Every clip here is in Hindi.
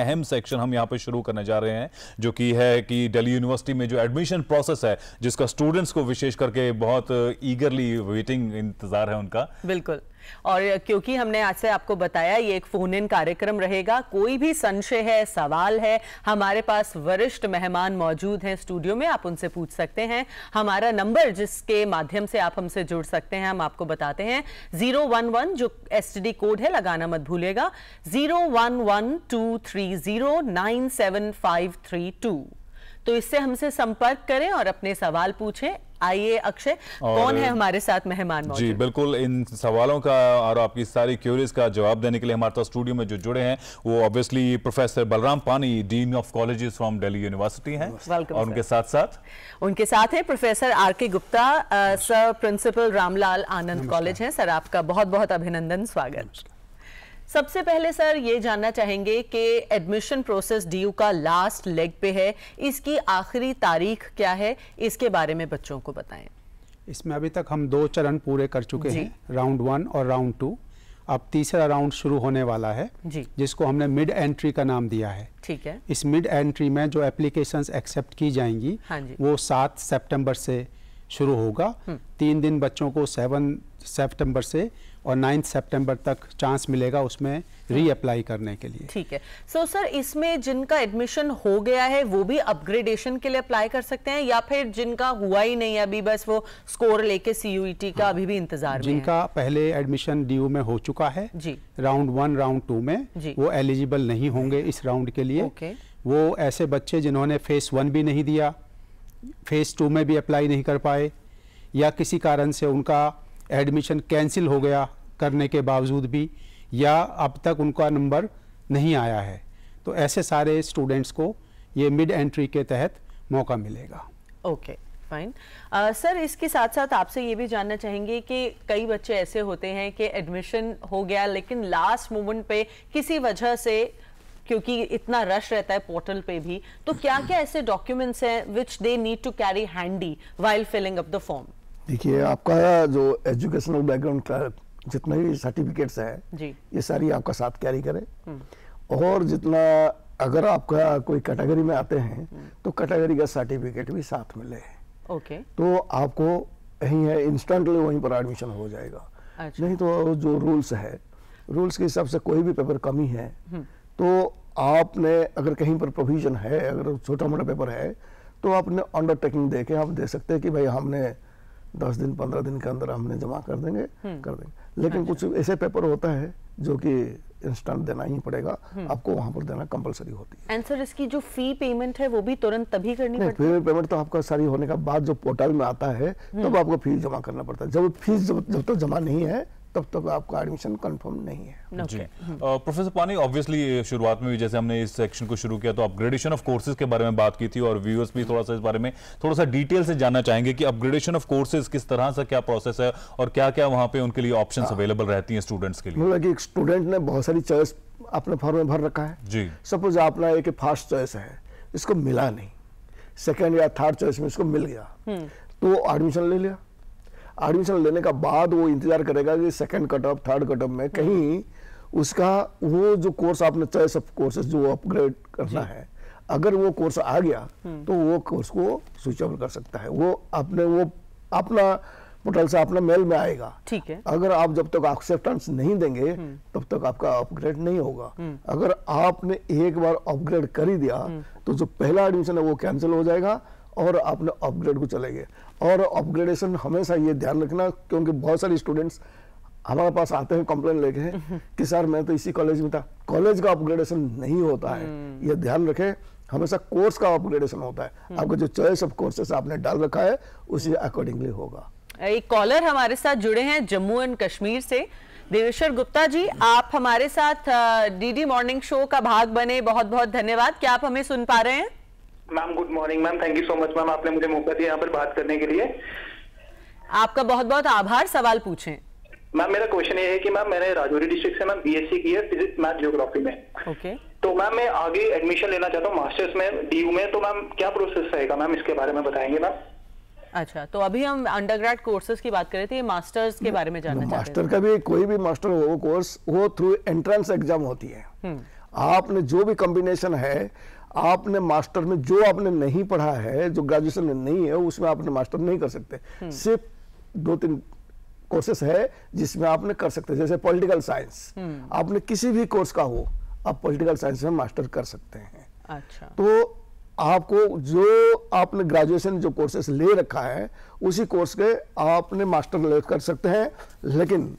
अहम सेक्शन हम यहाँ पे शुरू करने जा रहे हैं जो कि है कि दिल्ली यूनिवर्सिटी में जो एडमिशन प्रोसेस है जिसका स्टूडेंट्स को विशेष करके बहुत ईगरली वेटिंग इंतजार है उनका बिल्कुल और क्योंकि हमने आज से आपको बताया ये एक फोन इन कार्यक्रम रहेगा कोई भी संशय है सवाल है हमारे पास वरिष्ठ मेहमान मौजूद हैं स्टूडियो में आप उनसे पूछ सकते हैं हमारा नंबर जिसके माध्यम से आप हमसे जुड़ सकते हैं हम आपको बताते हैं जीरो वन वन जो एस कोड है लगाना मत भूलेगा zero one one two three zero nine seven five three two तो इससे हमसे संपर्क करें और अपने सवाल पूछें आइए अक्षय कौन है हमारे साथ मेहमान जी बिल्कुल इन सवालों का और आपकी सारी क्यूरीज का जवाब देने के लिए हमारे साथ स्टूडियो तो में जो जुड़े हैं वो obviously professor Balram Pani dean of colleges from Delhi university हैं और उनके साथ साथ उनके साथ हैं professor R K Gupta sir principal Ramlal Anand college है सर आपका बहुत बहुत अभिनंदन स्वागत सबसे पहले सर ये जानना चाहेंगे कि एडमिशन प्रोसेस डीयू का लास्ट लेग पे है इसकी आखिरी तारीख क्या है इसके बारे में बच्चों को बताएं इसमें अभी तक हम दो चरण पूरे कर चुके हैं राउंड वन और राउंड टू अब तीसरा राउंड शुरू होने वाला है जी। जिसको हमने मिड एंट्री का नाम दिया है ठीक है इस मिड एंट्री में जो एप्लीकेशन एक्सेप्ट की जाएंगी हाँ जी। वो सात सेप्टेम्बर से शुरू होगा हम्म। तीन दिन बच्चों को सेवन सेप्टेम्बर से और नाइन्थ सितंबर तक चांस मिलेगा उसमें रीअप्लाई करने के लिए ठीक है सो so, सर इसमें जिनका एडमिशन हो गया है वो भी अपग्रेडेशन के लिए अप्लाई कर सकते हैं या फिर जिनका हुआ ही नहीं अभी बस वो स्कोर लेके सीयूईटी e का हाँ, अभी भी इंतजार जिनका पहले एडमिशन डी में हो चुका है जी राउंड वन राउंड टू में वो एलिजिबल नहीं होंगे इस राउंड के लिए वो ऐसे बच्चे जिन्होंने फेस वन भी नहीं दिया फेस टू में भी अप्लाई नहीं कर पाए या किसी कारण से उनका एडमिशन कैंसिल हो गया करने के बावजूद भी या अब तक उनका नंबर नहीं आया है तो ऐसे सारे स्टूडेंट्स को ये मिड एंट्री के तहत मौका मिलेगा okay okay. Fine sir uh, इसके साथ साथ आपसे ये भी जानना चाहेंगे कि कई बच्चे ऐसे होते हैं कि एडमिशन हो गया लेकिन लास्ट मोमेंट पे किसी वजह से क्योंकि इतना रश रहता है पोर्टल पे भी तो क्या क्या ऐसे डॉक्यूमेंट्स हैं which they need to carry handy while filling up the form देखिए आपका जो एजुकेशनल बैकग्राउंड का जितना भी सर्टिफिकेट्स हैं ये सारी आपका साथ कैरी करें हम्म। और जितना अगर आपका कोई कैटेगरी में आते हैं हम्म। तो कैटेगरी का सर्टिफिकेट भी साथ में ले ओके तो आपको यही है इंस्टेंटली वहीं पर एडमिशन हो जाएगा अच्छा। नहीं तो जो रूल्स है रूल्स के हिसाब से कोई भी पेपर कमी है हम्म। तो आपने अगर कहीं पर प्रोविजन है अगर छोटा मोटा पेपर है तो आपने अंडरटेकिंग दे आप दे सकते हैं कि भाई हमने दस दिन पंद्रह दिन के अंदर हमने जमा कर देंगे हम्म। कर देंगे लेकिन हाँ कुछ ऐसे पेपर होता है जो कि इंस्टेंट देना ही पड़ेगा हम्म। आपको वहां पर देना कंपलसरी होती है एंसर इसकी जो फी पेमेंट है वो भी तुरंत तभी करनी पड़ती है पेमेंट तो आपका सारी होने का बाद जो पोर्टल में आता है तब तो आपको फीस जमा करना पड़ता है जब फीस जब तक तो जमा नहीं है तब तक आपका एडमिशन कंफर्म नहीं है प्रोफेसर पानी ऑब्वियसली शुरुआत में भी जैसे हमने इस सेक्शन को शुरू किया तो अपग्रेडेशन ऑफ कोर्सेज के बारे में बात की थी और व्यूअर्स भी थोड़ा सा इस बारे में थोड़ा सा डिटेल से जानना चाहेंगे कि अपग्रेडेशन ऑफ कोर्सेज किस तरह से क्या प्रोसेस है और क्या क्या वहाँ पे उनके लिए ऑप्शन अवेलेबल हाँ। रहती है स्टूडेंट्स के लिए मतलब स्टूडेंट ने बहुत सारी चॉइस अपने फॉर्म में भर रखा है जी सपोज आपका एक फर्स्ट चॉइस है इसको मिला नहीं सेकेंड या थर्ड चॉइस में इसको मिल गया हम्म। तो एडमिशन ले लिया एडमिशन लेने का बाद वो इंतजार करेगा कि second cut off third cut off में हम्म। कहीं उसका वो जो कोर्स आपने चॉइस ऑफ कोर्सेज जो अपग्रेड करना है अगर वो कोर्स आ गया हम्म। तो वो कोर्स को स्विच ऑफ कर सकता है वो अपने वो अपना पोर्टल से अपना मेल में आएगा ठीक है अगर आप जब तक एक्सेप्टेंस नहीं देंगे हम्म। तब तक आपका अपग्रेड नहीं होगा अगर आपने एक बार अपग्रेड कर ही दिया तो जो पहला एडमिशन है वो कैंसिल हो जाएगा और आपने अपग्रेड को चले गए और अपग्रेडेशन हमेशा ये ध्यान रखना क्योंकि बहुत सारे स्टूडेंट्स हमारे पास आते हैं कंप्लेन लेके कि सर मैं तो इसी कॉलेज में था कॉलेज का अपग्रेडेशन नहीं होता है हम्म। ये ध्यान रखें हमेशा कोर्स का अपग्रेडेशन होता है हम्म। आपका जो चॉइस ऑफ कोर्सेस आपने डाल रखा है उसी अकॉर्डिंगली होगा एक कॉलर हमारे साथ जुड़े हैं जम्मू एंड कश्मीर से देवेश्वर गुप्ता जी आप हमारे साथ डीडी मॉर्निंग शो का भाग बने बहुत बहुत धन्यवाद क्या आप हमें सुन पा रहे हैं ma'am good morning ma'am thank you so much ma'am आपने मुझे मौका दिया यहाँ पर बात करने के लिए आपका बहुत बहुत आभार सवाल पूछे मैम मेरा क्वेश्चन ये है कि मैम मैंने राजौरी डिस्ट्रिक्ट से मैम बीएससी की है फिजिक्स मैथ ज्योग्राफी में ओके okay. तो मैम मैं आगे एडमिशन लेना चाहता हूँ मास्टर्स में डीयू में तो मैम क्या प्रोसेस रहेगा मैम इसके बारे में बताएंगे मैम अच्छा तो अभी हम अंडरग्रेड कोर्सेज की बात कर रहे थे मास्टर्स के बारे में जानना मास्टर तो का भी कोई भी मास्टर हो कोर्स वो थ्रू एंट्रेंस एग्जाम होती है हम्म। आपने जो भी कॉम्बिनेशन है आपने मास्टर में जो आपने नहीं पढ़ा है जो ग्रेजुएशन में नहीं है उसमें आपने मास्टर नहीं कर सकते हम्म। सिर्फ दो तीन कोर्सेस है जिसमें आपने कर सकते जैसे पॉलिटिकल साइंस हम्म। आपने किसी भी कोर्स का हो आप पॉलिटिकल साइंस में मास्टर कर सकते हैं अच्छा तो आपको जो आपने ग्रेजुएशन जो कोर्सेस ले रखा है उसी कोर्स के आपने मास्टर ले कर सकते हैं लेकिन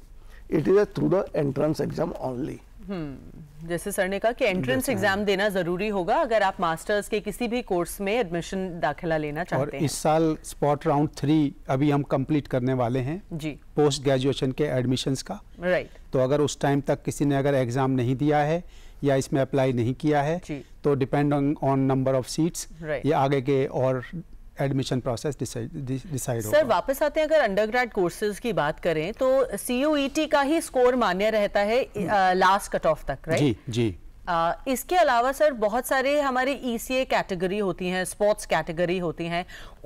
it is through the entrance exam only hmm, जैसे सर ने कहा कि एंट्रेंस एग्जाम देना जरूरी होगा अगर आप मास्टर्स के किसी भी कोर्स में एडमिशन दाखिला लेना चाहते और हैं इस साल स्पॉट राउंड थ्री अभी हम कंप्लीट करने वाले हैं जी पोस्ट ग्रेजुएशन के एडमिशंस का राइट तो अगर उस टाइम तक किसी ने अगर एग्जाम नहीं दिया है या इसमें अप्लाई नहीं किया है तो depend on number of seats या आगे के और एडमिशन प्रोसेस डिसाइड सर वापस आते हैं अगर अंडरग्रेड कोर्सेज की बात करें तो सीयूईटी e का ही स्कोर मान्य रहता है लास्ट कट ऑफ तक राइट जी जी आ, इसके अलावा सर बहुत सारे हमारे ई e कैटेगरी होती हैं स्पोर्ट्स कैटेगरी होती हैं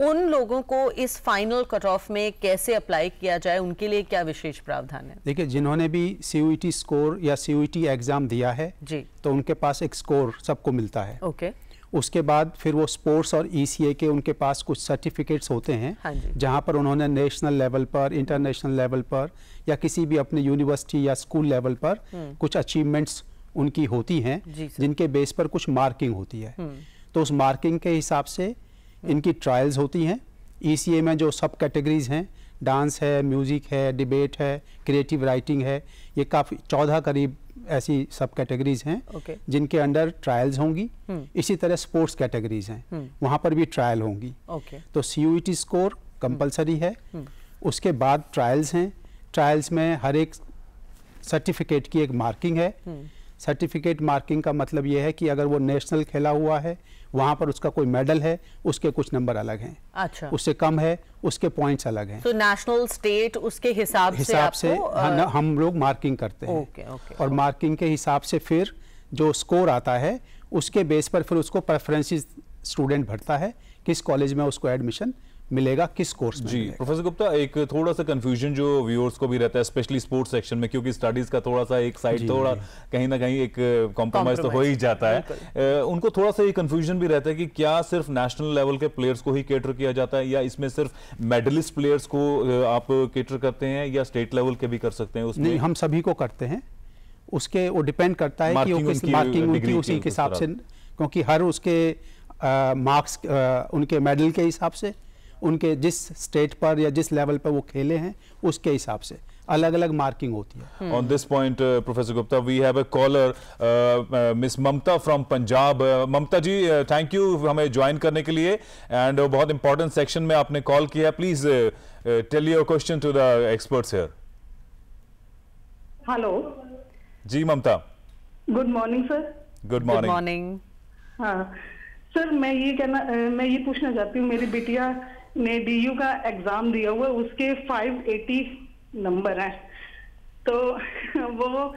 उन लोगों को इस फाइनल कट ऑफ में कैसे अप्लाई किया जाए उनके लिए क्या विशेष प्रावधान है देखिए जिन्होंने भी सी स्कोर e या सी एग्ज़ाम दिया है जी तो उनके पास एक स्कोर सबको मिलता है ओके okay. उसके बाद फिर वो स्पोर्ट्स और ई e के उनके पास कुछ सर्टिफिकेट्स होते हैं हाँ जहाँ पर उन्होंने नेशनल लेवल पर इंटरनेशनल लेवल पर या किसी भी अपने यूनिवर्सिटी या स्कूल लेवल पर हम्म। कुछ अचीवमेंट्स उनकी होती हैं जिनके बेस पर कुछ मार्किंग होती है हम्म। तो उस मार्किंग के हिसाब से इनकी ट्रायल्स होती हैं ई e में जो सब कैटेगरीज हैं डांस है म्यूज़िक है डिबेट है क्रिएटिव राइटिंग है ये काफ़ी चौदह करीब ऐसी सब कैटेगरीज हैं okay. जिनके अंडर ट्रायल्स होंगी हम्म। इसी तरह स्पोर्ट्स कैटेगरीज हैं हम्म। वहाँ पर भी ट्रायल होंगी okay. तो सी e स्कोर कंपलसरी है हम्म। उसके बाद ट्रायल्स हैं ट्रायल्स में हर एक सर्टिफिकेट की एक मार्किंग है सर्टिफिकेट मार्किंग का मतलब ये है कि अगर वो नेशनल खेला हुआ है वहाँ पर उसका कोई मेडल है उसके कुछ नंबर अलग हैं अच्छा उससे कम है उसके पॉइंट्स अलग हैं तो नेशनल स्टेट उसके हिसाब हिसाब से, से आ... हाँ, हम लोग मार्किंग करते हैं ओके, ओके, और ओके. मार्किंग के हिसाब से फिर जो स्कोर आता है उसके बेस पर फिर उसको प्रेफरेंसेस स्टूडेंट भरता है किस कॉलेज में उसको एडमिशन मिलेगा किस कोर्स में जी प्रोफेसर गुप्ता एक थोड़ा सा कंफ्यूजन जो व्यूअर्स को भी रहता है स्पेशली स्पोर्ट्स सेक्शन में क्योंकि स्टडीज का थोड़ा सा एक साइड थोड़ा कहीं ना कहीं एक कॉम्प्रोमाइज uh, तो हो ही जाता है उनको थोड़ा सा ये कंफ्यूजन भी रहता है कि क्या सिर्फ नेशनल लेवल के प्लेयर्स को ही केटर किया जाता है या इसमें सिर्फ मेडलिस्ट प्लेयर्स को आप केटर करते हैं या स्टेट लेवल के भी कर सकते हैं उसमें हम सभी को करते हैं उसके वो डिपेंड करता है कि वो किस मार्किंग उनकी उसी के हिसाब से क्योंकि हर उसके मार्क्स उनके मेडल के हिसाब से उनके जिस स्टेट पर या जिस लेवल पर वो खेले हैं उसके हिसाब से अलग अलग मार्किंग होती है on this point professor Gupta we have a caller miss Mamta from Punjab Mamta ji thank you हमें ज्वाइन करने के लिए एंड बहुत इंपॉर्टेंट सेक्शन में आपने कॉल किया please tell your question to the experts here hello जी Mamta good morning sir good morning morning हाँ सर मैं ये कहना मैं ये पूछना चाहती हूँ मेरी बेटिया ने डीयू का एग्जाम दिया हुआ उसके 580 नंबर हैं तो वो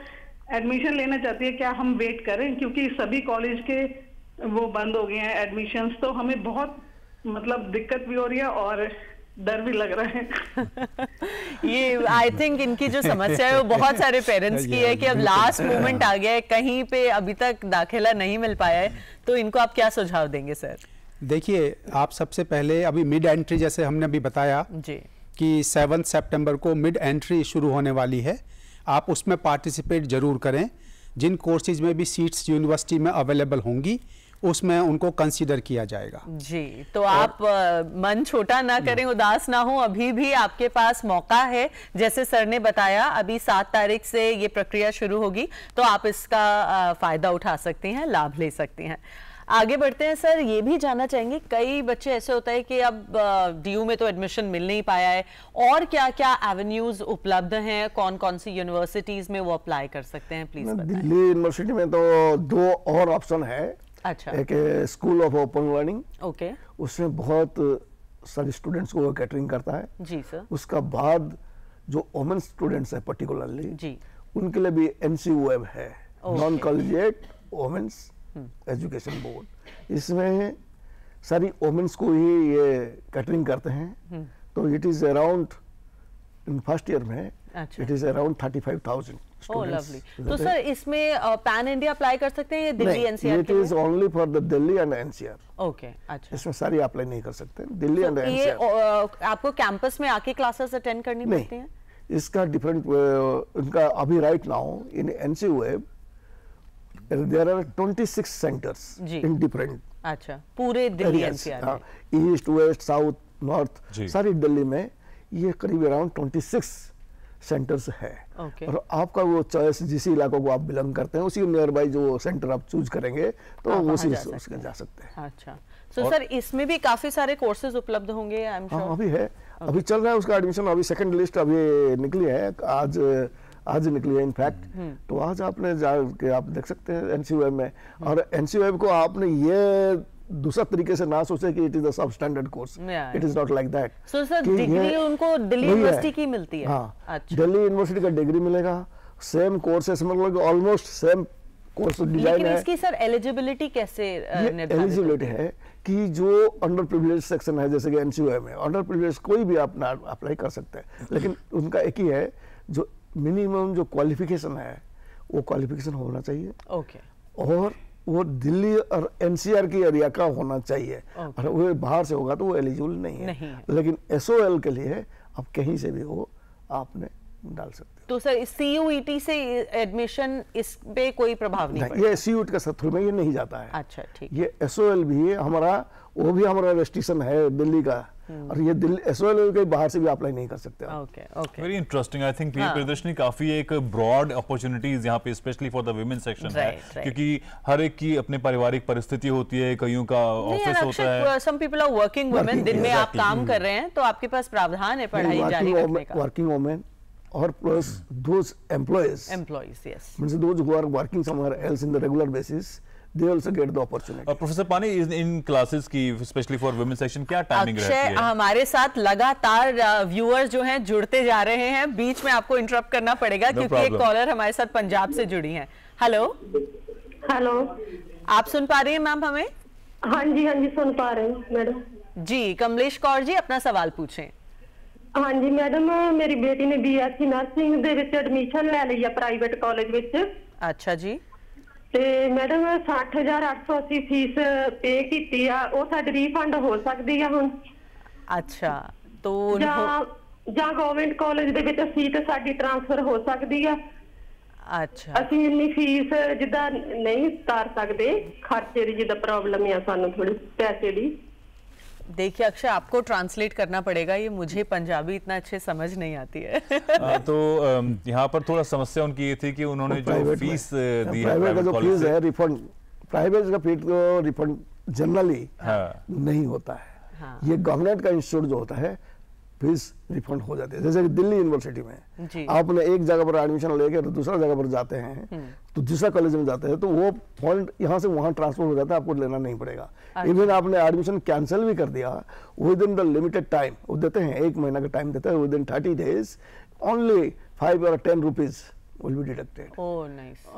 एडमिशन लेना चाहती है क्या हम वेट करें क्योंकि सभी कॉलेज के वो बंद हो गए हैं एडमिशंस तो हमें बहुत मतलब दिक्कत भी हो रही है और डर भी लग रहा है ये आई थिंक इनकी जो समस्या है वो बहुत सारे पेरेंट्स की है कि अब लास्ट मोमेंट आ गया है कहीं पे अभी तक दाखिला नहीं मिल पाया है तो इनको आप क्या सुझाव देंगे सर देखिए आप सबसे पहले अभी मिड एंट्री जैसे हमने अभी बताया जी कि सेवन सितंबर को मिड एंट्री शुरू होने वाली है आप उसमें पार्टिसिपेट ज़रूर करें जिन कोर्सेज में भी सीट्स यूनिवर्सिटी में अवेलेबल होंगी उसमें उनको कंसीडर किया जाएगा जी तो आप मन छोटा ना करें हम्म। उदास ना हो अभी भी आपके पास मौका है जैसे सर ने बताया अभी सात तारीख से ये प्रक्रिया शुरू होगी तो आप इसका फायदा उठा सकती हैं लाभ ले सकती हैं आगे बढ़ते हैं सर ये भी जानना चाहेंगे कई बच्चे ऐसे होता है कि अब डी में तो एडमिशन मिल नहीं पाया है और क्या क्या एवेन्यूज उपलब्ध हैं कौन कौन सी यूनिवर्सिटीज में वो अप्लाई कर सकते हैं प्लीज दिल्ली यूनिवर्सिटी में तो दो और ऑप्शन है अच्छा एक school of open learning okay उसमें बहुत सारे स्टूडेंट्स को कैटरिंग करता है जी सर उसका बाद जो ओमन स्टूडेंट्स है पर्टिकुलरली जी उनके लिए भी एन है non collegiate women's education board इसमें सारी वोमेंस को ही ये कैटरिंग करते हैं हम्म। तो it is around in first year में it is around thirty five thousand तो सर इसमें पैन इंडिया अप्लाई कर सकते हैं Delhi NCR it is only for the Delhi and NCR okay अच्छा इसमें सारी अप्लाई नहीं कर सकते दिल्ली एंड so एनसीआर आपको कैंपस में आके क्लासेस अटेंड करनी पड़ती हैं इसका डिफरेंट उनका अभी right now in NCWEB there are 26 centres in different अच्छा पूरे दिल्ली एनसीआर में ईस्ट वेस्ट साउथ नॉर्थ सारी दिल्ली में ये करीब अराउंड 26 सेंटर्स है okay. और आपका वो चॉइस जिस इलाकों को आप बिलोंग करते हैं उसी नियर बाई जो सेंटर आप चूज करेंगे तो आ, उसी जा सकते, उसके जा सकते हैं अच्छा सो so, सर इसमें भी काफी सारे कोर्सेज उपलब्ध होंगे आई एम श्योर अभी है okay. अभी चल रहा है उसका एडमिशन अभी सेकंड लिस्ट अभी निकली है आज okay. आज निकली है इनफैक्ट हम्म, हम्म। तो आज आपने जाके आप देख सकते हैं एन में हम्म। और एन को आपने ये दूसरा तरीके से ना सोचे कि it is substandard course it is not like that degree उनको दिल्ली यूनिवर्सिटी की मिलती है हाँ अच्छा। दिल्ली यूनिवर्सिटी का डिग्री मिलेगा सेम कोर्स है समझ लो ऑलमोस्ट सेम कोर्स डिजाइन है इसकी सर एलिजिबिलिटी कैसे एलिजिबिलिटी uh, है कि जो अंडर प्रिविलेज सेक्शन है जैसे कि एनसीओ में अंडर प्रिविलेज कोई भी आप अप्लाई कर सकते हैं लेकिन उनका एक ही है जो मिनिमम जो क्वालिफिकेशन है वो क्वालिफिकेशन होना चाहिए ओके okay. और वो दिल्ली और एनसीआर की एरिया का होना चाहिए okay. और वो बाहर से होगा तो वो एलिजिबल नहीं है, नहीं है। लेकिन एसओएल के लिए आप कहीं से भी हो आपने डाल सकते तो सर सी e से एडमिशन इस पे कोई प्रभाव नहीं, ये सी e का सत्र में ये नहीं जाता है अच्छा ठीक ये एस भी है हमारा वो भी हमारा रजिस्ट्रेशन है दिल्ली का हम्म। और ये दिल्ली के बाहर से भी अप्लाई नहीं कर सकते okay okay very interesting I think ये प्रदर्शनी काफी एक ब्रॉड अपॉर्चुनिटीज यहाँ पे specially for the women section है right. क्योंकि हर एक की अपने पारिवारिक परिस्थिति होती है कईयों का ऑफिस होता है some people are working women दिन में आप काम हम्म। कर रहे हैं तो आपके पास प्रावधान है पढ़ाई जारी रखने का working women or plus those employees. Employees, yes. Means those who are working somewhere else in the regular basis, they also get the opportunity. Uh, Professor Pani, is in classes ki especially for women section kya timing rehti hai रहती hamare sath lagatar uh, viewers jo hain judte ja rahe hain beech mein aapko interrupt karna padega no kyunki ek caller hamare sath punjab se judi hain hello hello aap sun pa रही hain ma'am hame haan ji haan ji sun pa रही हूँ madam जी कमलेश कौर जी अपना सवाल पूछें ਹਾਂਜੀ ਮੈਡਮ ਮੇਰੀ ਬੇਟੀ ਨੇ ਬੀਐਸਸੀ ਨਰਸਿੰਗ ਦੇ ਵਿੱਚ ਐਡਮਿਸ਼ਨ ਲੈ ਲਈ ਆ ਪ੍ਰਾਈਵੇਟ ਕਾਲਜ ਵਿੱਚ ਅੱਛਾ ਜੀ ਤੇ ਮੈਡਮ 60880 ਫੀਸ ਪੇ ਕੀਤੀ ਆ ਉਹ ਸਾਡੀ ਰੀਫੰਡ ਹੋ ਸਕਦੀ ਆ ਹੁਣ ਅੱਛਾ ਤੋਂ ਜਾਂ ਜਾਂ ਗਵਰਨਮੈਂਟ ਕਾਲਜ ਦੇ ਵਿੱਚ ਸੀਟ ਸਾਡੀ ਟ੍ਰਾਂਸਫਰ ਹੋ ਸਕਦੀ ਆ ਅੱਛਾ ਅਸੀਂ ਇੰਨੀ ਫੀਸ ਜਿੱਦਾਂ ਨਹੀਂ ਤਾਰ ਸਕਦੇ ਖਰਚੇ ਦੀ ਜਿੱਦਾਂ ਪ੍ਰੋਬਲਮ ਆ ਸਾਨੂੰ ਥੋੜੀ ਪੈਸੇ ਦੀ देखिए अक्षय आपको ट्रांसलेट करना पड़ेगा ये मुझे पंजाबी इतना अच्छे समझ नहीं आती है आ, हाँ, तो यहाँ पर थोड़ा समस्या उनकी ये थी कि उन्होंने तो जो फीस हाँ, दी है प्राइवेट का फीस है रिफंड प्राइवेट का फीस रिफंड जनरली नहीं होता है हाँ। ये गवर्नमेंट का इंस्टीट्यूट जो होता है फीस रिफंड हो जाती है जैसे कि दिल्ली यूनिवर्सिटी में आपने एक जगह पर एडमिशन लेके तो दूसरा जगह पर जाते हैं हम्म। तो दूसरा कॉलेज में जाते हैं तो वो फंड यहाँ से वहाँ ट्रांसफर हो जाता है आपको लेना नहीं पड़ेगा इवन अच्छा। आपने एडमिशन कैंसिल भी कर दिया within the limited time वो देते हैं एक महीना का टाइम देते हैं within thirty days only five और ten rupees will be deducted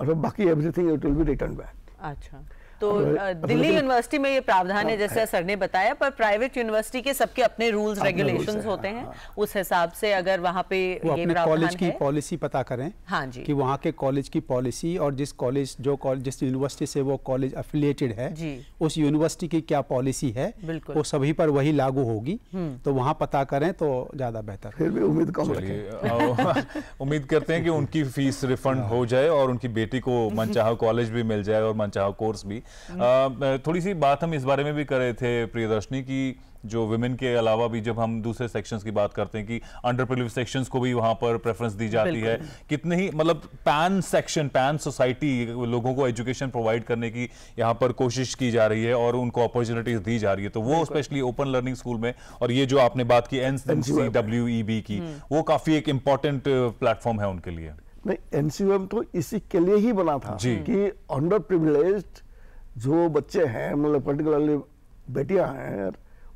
और बाकी everything it will be return back अच्छा. तो, तो दिल्ली यूनिवर्सिटी में ये प्रावधान है हाँ, जैसे सर ने बताया पर प्राइवेट यूनिवर्सिटी के सबके अपने रूल्स रेगुलेशंस होते हाँ, हैं हाँ। उस हिसाब से अगर वहाँ पे अपने कॉलेज की पॉलिसी पता करें हाँ जी कि वहाँ के कॉलेज की पॉलिसी और जिस कॉलेज जो कॉलेज जिस यूनिवर्सिटी से वो कॉलेज अफिलियेटेड है उस यूनिवर्सिटी की क्या पॉलिसी है वो सभी पर वही लागू होगी हम्म। तो वहाँ पता करें तो ज्यादा बेहतर फिर भी उम्मीद कम उम्मीद करते हैं कि उनकी फीस रिफंड हो जाए और उनकी बेटी को मनचाहा कॉलेज भी मिल जाए और मनचाहा कोर्स भी हम्म। थोड़ी सी बात हम इस बारे में भी कर रहे थे प्रियदर्शनी की जो वुमेन के अलावा भी जब हम दूसरे सेक्शंस की बात करते हैं कि अंडर प्रिव सेक्शंस को भी वहां पर प्रेफरेंस दी जाती है कितने ही मतलब पैन सेक्शन पैन सोसाइटी लोगों को एजुकेशन प्रोवाइड करने की यहाँ पर कोशिश की जा रही है और उनको अपॉर्चुनिटीज दी जा रही है तो वो स्पेशली ओपन लर्निंग स्कूल में और ये जो आपने बात की एन सी e e की e हम्म। वो काफी एक इम्पोर्टेंट प्लेटफॉर्म है उनके लिए नहीं एनसीएम तो इसी के लिए ही बना था कि अंडर प्रिविलेज्ड जो बच्चे हैं मतलब पर्टिकुलरली बेटियां हैं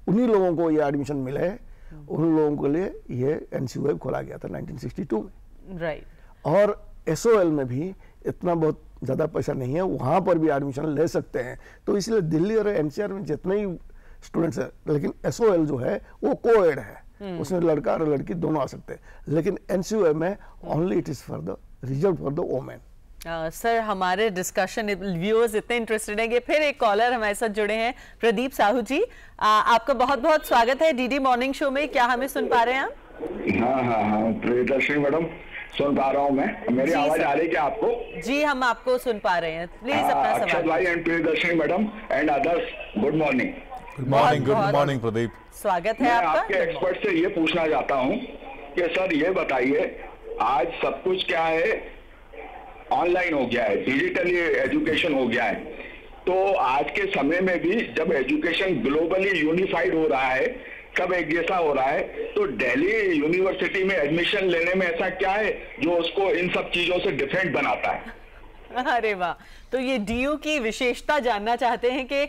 उन्हीं लोगों को ये एडमिशन मिले हम्म। उन लोगों के लिए ये एन खोला गया था 1962 में राइट और एस में भी इतना बहुत ज़्यादा पैसा नहीं है वहाँ पर भी एडमिशन ले सकते हैं तो इसलिए दिल्ली और एन में जितने ही स्टूडेंट्स हैं लेकिन एस जो है वो को एड है हम्म। उसमें लड़का और लड़की दोनों आ सकते हैं लेकिन एन में only it is for the reserve for the women sir uh, हमारे डिस्कशन व्यूअर्स इतने इंटरेस्टेड हैं कि फिर एक कॉलर हमारे साथ जुड़े हैं प्रदीप साहू जी आ, आपका बहुत बहुत स्वागत है डीडी मॉर्निंग शो में क्या हमें सुन पा रहे हैं आप हाँ हाँ हाँ मैडम सुन पा रहा हूँ मैं मेरी आवाज आ रही है क्या आपको जी हम आपको सुन पा रहे हैं प्लीज हाँ, अपना सवाल अच्छा भाई and Priyadarshini madam and others good morning good morning good morning Pradeep स्वागत है आपका आपके एक्सपर्ट से ये पूछना चाहता हूँ कि सर ये बताइए आज सब कुछ क्या है ऑनलाइन हो गया है डिजिटली एजुकेशन हो गया है तो आज के समय में भी जब एजुकेशन ग्लोबली यूनिफाइड हो रहा है सब एक जैसा हो रहा है तो दिल्ली यूनिवर्सिटी में एडमिशन लेने में ऐसा क्या है जो उसको इन सब चीजों से डिफरेंट बनाता है अरे वाह तो ये डीयू की विशेषता जानना चाहते हैं कि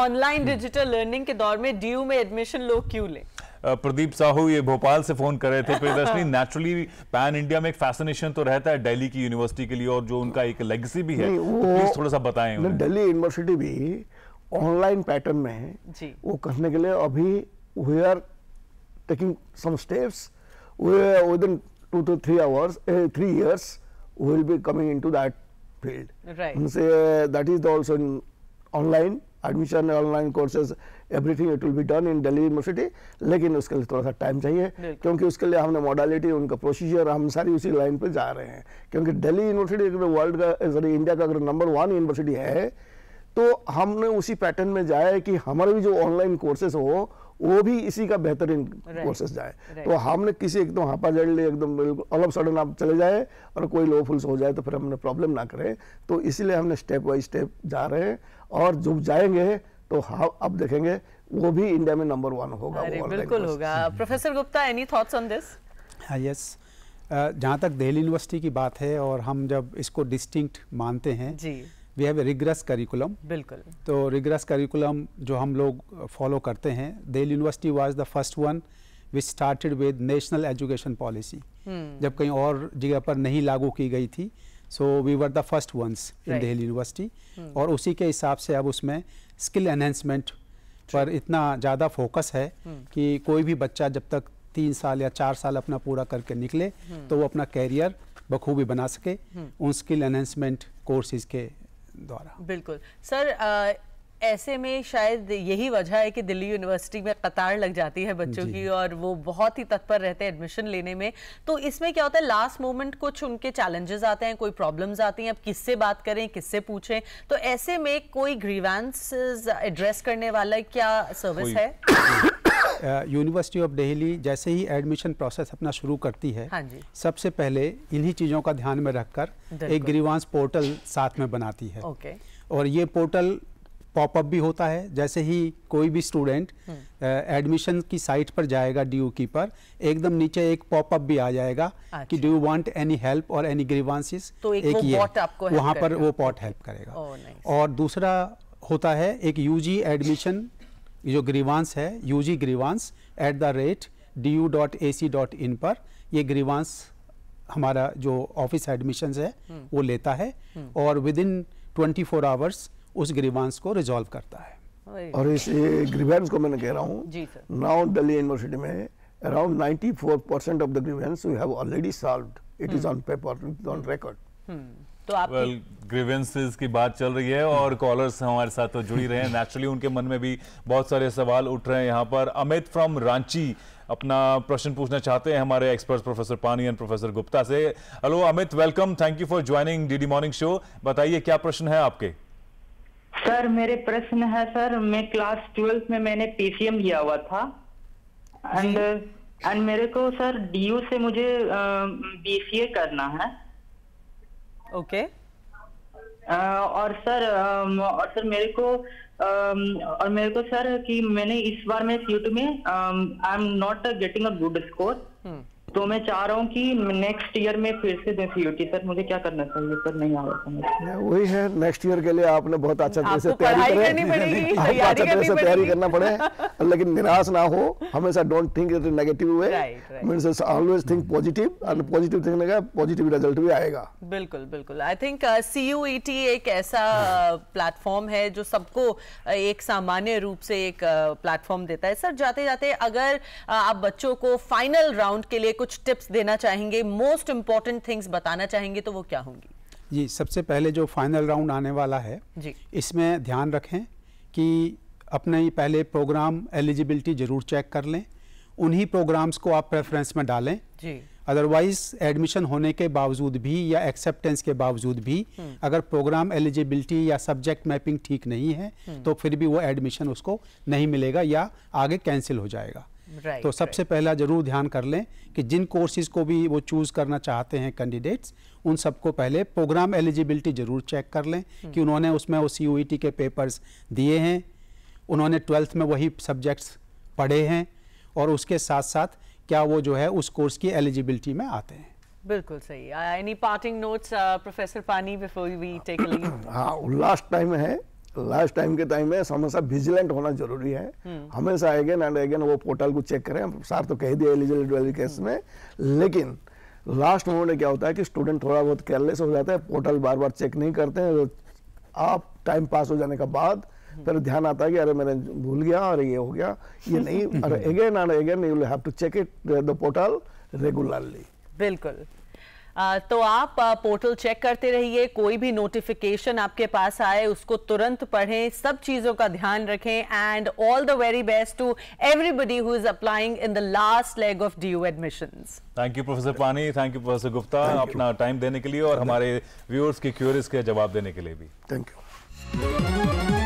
ऑनलाइन डिजिटल लर्निंग के दौर में डीयू में एडमिशन लोग क्यों लें प्रदीप साहू ये भोपाल से फोन कर रहे थे प्रियदर्शनी नेचुरली पैन इंडिया में एक फैसिनेशन तो रहता है दिल्ली की यूनिवर्सिटी के लिए और जो उनका एक लेगसी भी है तो प्लीज थोड़ा सा बताएं दिल्ली यूनिवर्सिटी भी ऑनलाइन पैटर्न में है वो करने के लिए अभी we are taking some steps within two two three hours three years will be coming into that field that is also online admission online courses everything it will be done in Delhi university लेकिन उसके लिए थोड़ा सा टाइम चाहिए क्योंकि उसके लिए हमने मॉडलिटी उनका प्रोसीजर हम सारी उसी लाइन पर जा रहे हैं क्योंकि दिल्ली यूनिवर्सिटी अगर वर्ल्ड का सॉरी इंडिया का अगर नंबर वन यूनिवर्सिटी है तो हमने उसी पैटर्न में जाए कि हमारे भी जो ऑनलाइन कोर्सेज हो वो भी इसी का बेहतरीन कोर्सेस जाए तो हमने किसी तो एकदम हाँपा जड़ लिए एकदम ऑल ऑफ सडन आप चले जाए और कोई लो फुल्स हो जाए तो फिर हमने प्रॉब्लम ना करें तो इसीलिए हमने स्टेप बाई स्टेप जा रहे हैं और जब जाएंगे तो हाँ अब देखेंगे वो भी इंडिया में नंबर वन होगा बिल्कुल होगा professor Gupta any thoughts on this yes जहाँ तक दिल्ली यूनिवर्सिटी की बात है और हम जब इसको डिस्टिंक्ट मानते हैं जी we have a rigorous curriculum बिल्कुल तो रिग्रेस करिकुलम जो हम लोग फॉलो करते हैं Delhi university was the first one which started with national education policy जब कहीं और जगह पर नहीं लागू की गई थी so we were the first ones in Delhi University और उसी के हिसाब से अब उसमें स्किल एनहेंसमेंट पर इतना ज़्यादा फोकस है hmm. कि कोई भी बच्चा जब तक तीन साल या चार साल अपना पूरा करके निकले hmm. तो वो अपना कैरियर बखूबी बना सके hmm. उन स्किल एनहेंसमेंट कोर्सेज के द्वारा बिल्कुल सर ऐसे में शायद यही वजह है कि दिल्ली यूनिवर्सिटी में कतार लग जाती है बच्चों की और वो बहुत ही तत्पर रहते हैं एडमिशन लेने में तो इसमें क्या होता है लास्ट मोमेंट कुछ उनके चैलेंजेस आते हैं कोई प्रॉब्लम्स आती हैं अब किससे बात करें किससे पूछें तो ऐसे में कोई ग्रीवेंस एड्रेस करने वाला क्या सर्विस है यूनिवर्सिटी ऑफ डेली जैसे ही एडमिशन प्रोसेस अपना शुरू करती है हाँ सबसे पहले इन्हीं चीज़ों का ध्यान में रखकर एक ग्रीवांस पोर्टल साथ में बनाती है ओके और ये पोर्टल पॉपअप भी होता है जैसे ही कोई भी स्टूडेंट हम्म। एडमिशन की साइट पर जाएगा डी की पर एकदम नीचे एक पॉपअप भी आ जाएगा कि अच्छा। Do you want any help और एनी ग्रीवांसिस तो एक, एक वो ये आपको वहाँ पर वो पॉट हेल्प करेगा और दूसरा होता है एक यूजी एडमिशन जो ग्रीवांस है UG grievance at the rate D U dot A C dot in पर ये ग्रीवांस हमारा जो ऑफिस एडमिशन है हम्म। वो लेता है हम्म। और within twenty four hours उस ग्रीवांश को रिजॉल्व करता है और इस ग्रीवेंस को मैंने कह रहा हूँ नाउ दिल्ली यूनिवर्सिटी में around 94 percent of the grievance we have already solve it is on paper on record तो आप well, grievances की बात चल रही है और कॉलर्स हमारे साथ तो जुड़ी रहे हैं नेचुरली उनके मन में भी बहुत सारे सवाल उठ रहे हैं यहाँ पर अमित फ्रॉम रांची अपना प्रश्न पूछना चाहते हैं हमारे expert professor Pani and professor Gupta से hello Amit welcome thank you for joining DD morning show बताइए क्या प्रश्न है आपके सर मेरे प्रश्न है सर मैं क्लास ट्वेल्थ में मैंने पीसीएम लिया हुआ था एंड एंड मेरे को सर डीयू से मुझे बीसीए करना है ओके okay. और सर और सर मेरे को और मेरे को सर कि मैंने इस बार में सीट में I am not getting a good score तो मैं चाह रहा हूँ कि नेक्स्ट ईयर में फिर से दें सीयूटी सर मुझे क्या करना चाहिए सर नहीं आ रहा समझ वही है नेक्स्ट ईयर के लिए आपने बहुत अच्छा, अच्छा से तैयारी करें आपको अच्छा तरह से तैयारी करना पड़े लेकिन निराश ना हो हमेशा don't think it negative way means always think positive and positive thinking का पॉजिटिव रिजल्ट भी आएगा बिल्कुल बिल्कुल आई थिंक सीयूईटी एक ऐसा प्लेटफॉर्म uh, है जो सबको uh, एक सामान्य रूप से एक प्लेटफॉर्म uh, देता है सर जाते जाते अगर आप बच्चों को फाइनल राउंड के लिए कुछ टिप्स देना चाहेंगे मोस्ट इम्पॉर्टेंट थिंग्स बताना चाहेंगे तो वो क्या होंगी जी सबसे पहले जो फाइनल राउंड आने वाला है जी इसमें ध्यान रखें कि अपने ही पहले प्रोग्राम एलिजिबिलिटी ज़रूर चेक कर लें उन्हीं प्रोग्राम्स को आप प्रेफरेंस में डालें जी अदरवाइज एडमिशन होने के बावजूद भी या एक्सेप्टेंस के बावजूद भी हम्म। अगर प्रोग्राम एलिजिबिलिटी या सब्जेक्ट मैपिंग ठीक नहीं है हम्म। तो फिर भी वो एडमिशन उसको नहीं मिलेगा या आगे कैंसिल हो जाएगा right, तो सबसे right. पहला जरूर ध्यान कर लें कि जिन कोर्सेज को भी वो चूज़ करना चाहते हैं कैंडिडेट्स उन सबको पहले प्रोग्राम एलिजिबिलिटी ज़रूर चेक कर लें hmm. कि उन्होंने उसमें वो सी e के पेपर्स दिए हैं उन्होंने ट्वेल्थ में वही सब्जेक्ट्स पढ़े हैं और उसके साथ साथ क्या वो जो है उस कोर्स की एलिजिबिलिटी में आते हैं बिल्कुल सही any parting notes professor Pani before we take last time है लास्ट टाइम के टाइम में हमेशा विजिलेंट होना जरूरी है हम्म। हमेशा अगेन एंड अगेन वो पोर्टल को चेक करें सार तो कह दिया एलिजिबिलिटी केस में लेकिन लास्ट मोमेंट क्या होता है कि स्टूडेंट थोड़ा बहुत केयरलेस हो जाता है पोर्टल बार बार चेक नहीं करते हैं तो आप टाइम पास हो जाने के बाद हम्म। फिर ध्यान आता है कि अरे मैंने भूल गया और ये हो गया ये नहीं अरे again and again you have to check it the portal regularly बिल्कुल तो आप पोर्टल चेक करते रहिए कोई भी नोटिफिकेशन आपके पास आए उसको तुरंत पढ़ें सब चीज़ों का ध्यान रखें and all the very best to everybody who is applying in the last leg of D U admission thank you professor Pani thank you professor Gupta अपना टाइम देने के लिए और हमारे व्यूअर्स के क्यूरियस के जवाब देने के लिए भी थैंक यू